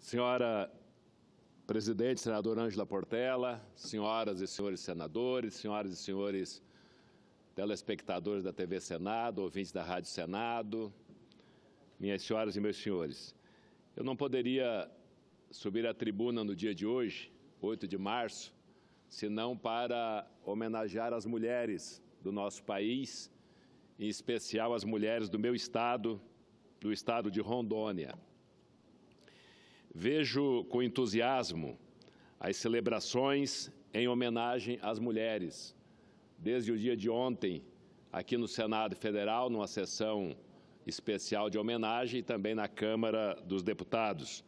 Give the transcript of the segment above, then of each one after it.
Senhora presidente, senador Ângela Portela, senhoras e senhores senadores, senhoras e senhores telespectadores da TV Senado, ouvintes da Rádio Senado, minhas senhoras e meus senhores. Eu não poderia subir à tribuna no dia de hoje, 8 de março, senão para homenagear as mulheres do nosso país, em especial as mulheres do meu estado, do estado de Rondônia. Vejo com entusiasmo as celebrações em homenagem às mulheres. Desde o dia de ontem, aqui no Senado Federal, numa sessão especial de homenagem, e também na Câmara dos Deputados.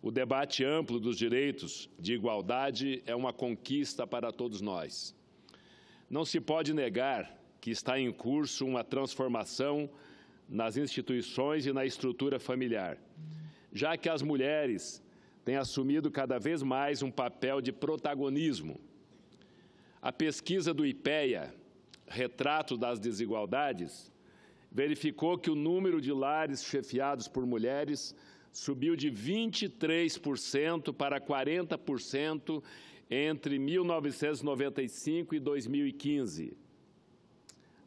O debate amplo dos direitos de igualdade é uma conquista para todos nós. Não se pode negar que está em curso uma transformação nas instituições e na estrutura familiar já que as mulheres têm assumido cada vez mais um papel de protagonismo. A pesquisa do IPEA, Retrato das Desigualdades, verificou que o número de lares chefiados por mulheres subiu de 23% para 40% entre 1995 e 2015.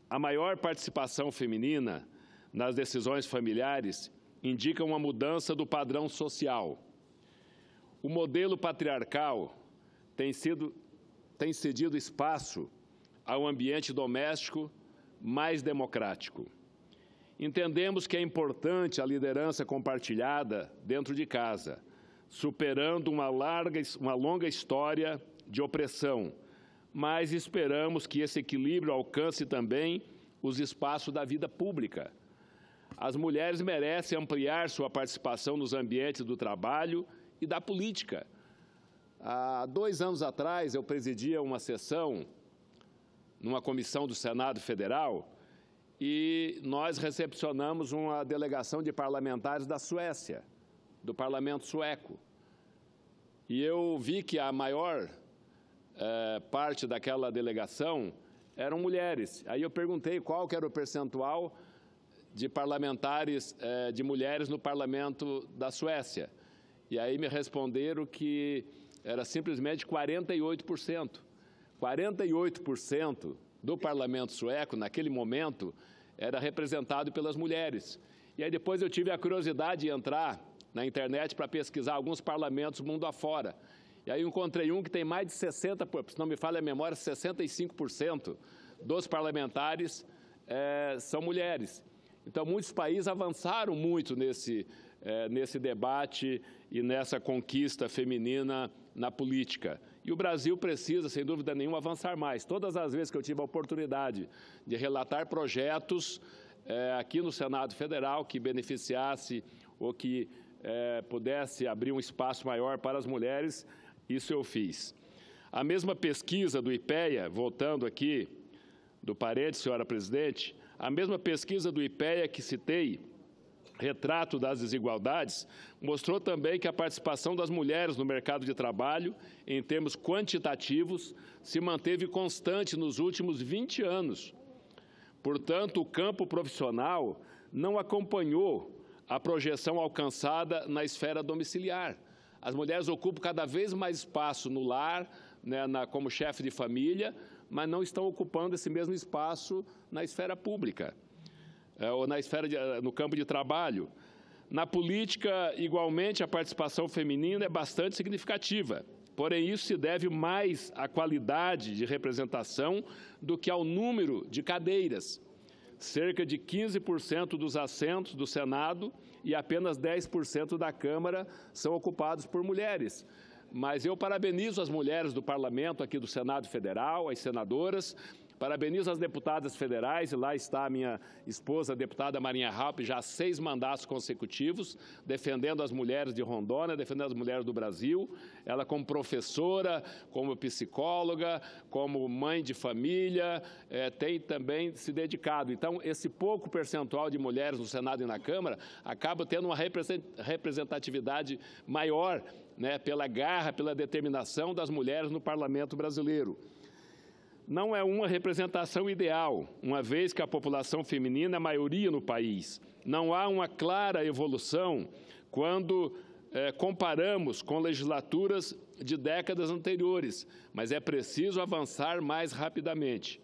A maior participação feminina nas decisões familiares indica uma mudança do padrão social. O modelo patriarcal tem, sido, tem cedido espaço ao ambiente doméstico mais democrático. Entendemos que é importante a liderança compartilhada dentro de casa, superando uma, larga, uma longa história de opressão, mas esperamos que esse equilíbrio alcance também os espaços da vida pública, as mulheres merecem ampliar sua participação nos ambientes do trabalho e da política. Há dois anos atrás, eu presidia uma sessão numa comissão do Senado Federal e nós recepcionamos uma delegação de parlamentares da Suécia, do parlamento sueco. E eu vi que a maior eh, parte daquela delegação eram mulheres. Aí eu perguntei qual que era o percentual de parlamentares, é, de mulheres no parlamento da Suécia. E aí me responderam que era simplesmente 48%. 48% do parlamento sueco, naquele momento, era representado pelas mulheres. E aí depois eu tive a curiosidade de entrar na internet para pesquisar alguns parlamentos mundo afora. E aí encontrei um que tem mais de 60%, se não me falha a memória, 65% dos parlamentares é, são mulheres. Então, muitos países avançaram muito nesse, é, nesse debate e nessa conquista feminina na política. E o Brasil precisa, sem dúvida nenhuma, avançar mais. Todas as vezes que eu tive a oportunidade de relatar projetos é, aqui no Senado Federal que beneficiasse ou que é, pudesse abrir um espaço maior para as mulheres, isso eu fiz. A mesma pesquisa do IPEA, voltando aqui do parede, senhora presidente, a mesma pesquisa do IPEA que citei, Retrato das Desigualdades, mostrou também que a participação das mulheres no mercado de trabalho, em termos quantitativos, se manteve constante nos últimos 20 anos. Portanto, o campo profissional não acompanhou a projeção alcançada na esfera domiciliar. As mulheres ocupam cada vez mais espaço no lar, né, na, como chefe de família, mas não estão ocupando esse mesmo espaço na esfera pública eh, ou na esfera de, eh, no campo de trabalho. Na política, igualmente, a participação feminina é bastante significativa. Porém, isso se deve mais à qualidade de representação do que ao número de cadeiras. Cerca de 15% dos assentos do Senado e apenas 10% da Câmara são ocupados por mulheres. Mas eu parabenizo as mulheres do parlamento aqui do Senado Federal, as senadoras, Parabenizo as deputadas federais, e lá está a minha esposa, a deputada Marinha Halpe, já seis mandatos consecutivos, defendendo as mulheres de Rondônia, defendendo as mulheres do Brasil. Ela como professora, como psicóloga, como mãe de família, é, tem também se dedicado. Então, esse pouco percentual de mulheres no Senado e na Câmara acaba tendo uma representatividade maior né, pela garra, pela determinação das mulheres no parlamento brasileiro. Não é uma representação ideal, uma vez que a população feminina é a maioria no país. Não há uma clara evolução quando é, comparamos com legislaturas de décadas anteriores, mas é preciso avançar mais rapidamente.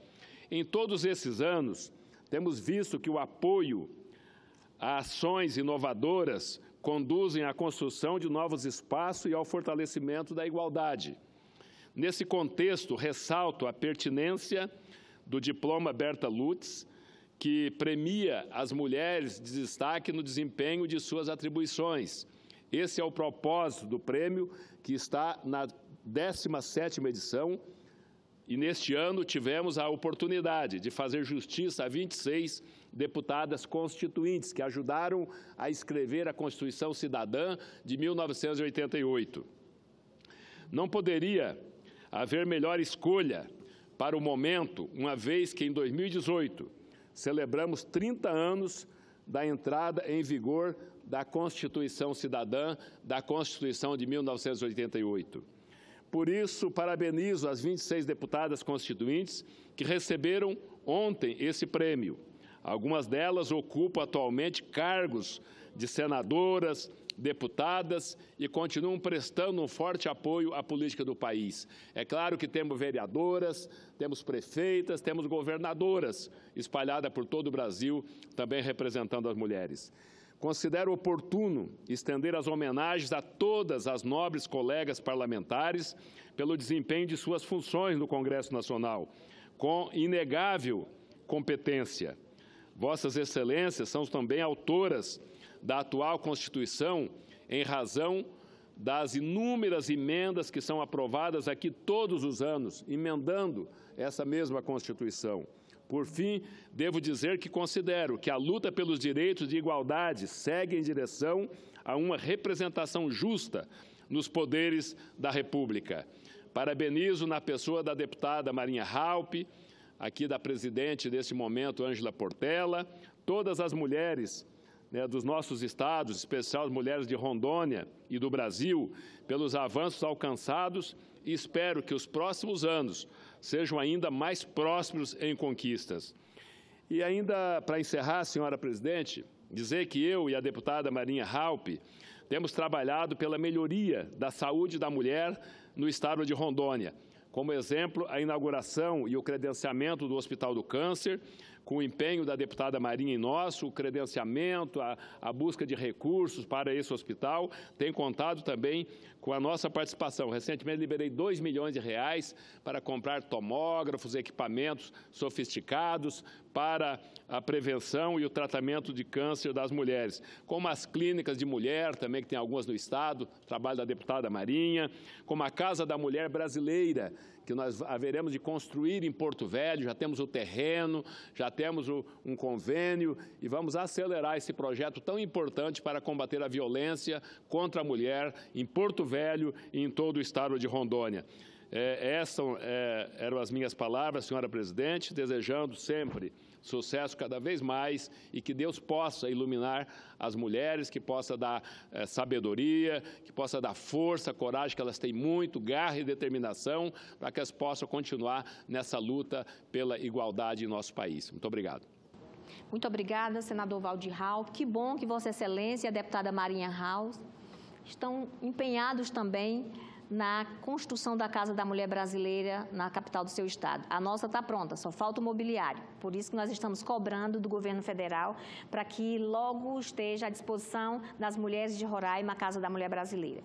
Em todos esses anos, temos visto que o apoio a ações inovadoras conduzem à construção de novos espaços e ao fortalecimento da igualdade. Nesse contexto, ressalto a pertinência do diploma Berta Lutz, que premia as mulheres de destaque no desempenho de suas atribuições. Esse é o propósito do prêmio, que está na 17ª edição, e neste ano tivemos a oportunidade de fazer justiça a 26 deputadas constituintes que ajudaram a escrever a Constituição Cidadã de 1988. Não poderia haver melhor escolha para o momento, uma vez que em 2018 celebramos 30 anos da entrada em vigor da Constituição Cidadã, da Constituição de 1988. Por isso, parabenizo as 26 deputadas constituintes que receberam ontem esse prêmio. Algumas delas ocupam atualmente cargos de senadoras, deputadas e continuam prestando um forte apoio à política do país. É claro que temos vereadoras, temos prefeitas, temos governadoras espalhadas por todo o Brasil, também representando as mulheres considero oportuno estender as homenagens a todas as nobres colegas parlamentares pelo desempenho de suas funções no Congresso Nacional, com inegável competência. Vossas Excelências são também autoras da atual Constituição em razão das inúmeras emendas que são aprovadas aqui todos os anos, emendando essa mesma Constituição. Por fim, devo dizer que considero que a luta pelos direitos de igualdade segue em direção a uma representação justa nos poderes da República. Parabenizo na pessoa da deputada Marinha Halpe, aqui da presidente desse momento, Ângela Portela, todas as mulheres né, dos nossos estados, especial as mulheres de Rondônia e do Brasil, pelos avanços alcançados e espero que os próximos anos sejam ainda mais prósperos em conquistas. E ainda para encerrar, senhora presidente, dizer que eu e a deputada Marinha Halpe temos trabalhado pela melhoria da saúde da mulher no estado de Rondônia. Como exemplo, a inauguração e o credenciamento do Hospital do Câncer, com o empenho da deputada Marinha Nosso, o credenciamento, a, a busca de recursos para esse hospital, tem contado também com a nossa participação. Recentemente liberei 2 milhões de reais para comprar tomógrafos, equipamentos sofisticados para a prevenção e o tratamento de câncer das mulheres, como as clínicas de mulher também, que tem algumas no Estado, trabalho da deputada Marinha, como a Casa da Mulher Brasileira, que nós haveremos de construir em Porto Velho, já temos o terreno, já temos o, um convênio e vamos acelerar esse projeto tão importante para combater a violência contra a mulher em Porto Velho e em todo o estado de Rondônia. É, essas é, eram as minhas palavras, senhora presidente, desejando sempre sucesso cada vez mais e que Deus possa iluminar as mulheres, que possa dar é, sabedoria, que possa dar força, coragem, que elas têm muito, garra e determinação para que elas possam continuar nessa luta pela igualdade em nosso país. Muito obrigado. Muito obrigada, senador Valdir Raul. Que bom que Vossa Excelência e a deputada Marinha Raul estão empenhados também na construção da Casa da Mulher Brasileira na capital do seu estado. A nossa está pronta, só falta o mobiliário. Por isso que nós estamos cobrando do governo federal para que logo esteja à disposição das mulheres de Roraima a Casa da Mulher Brasileira.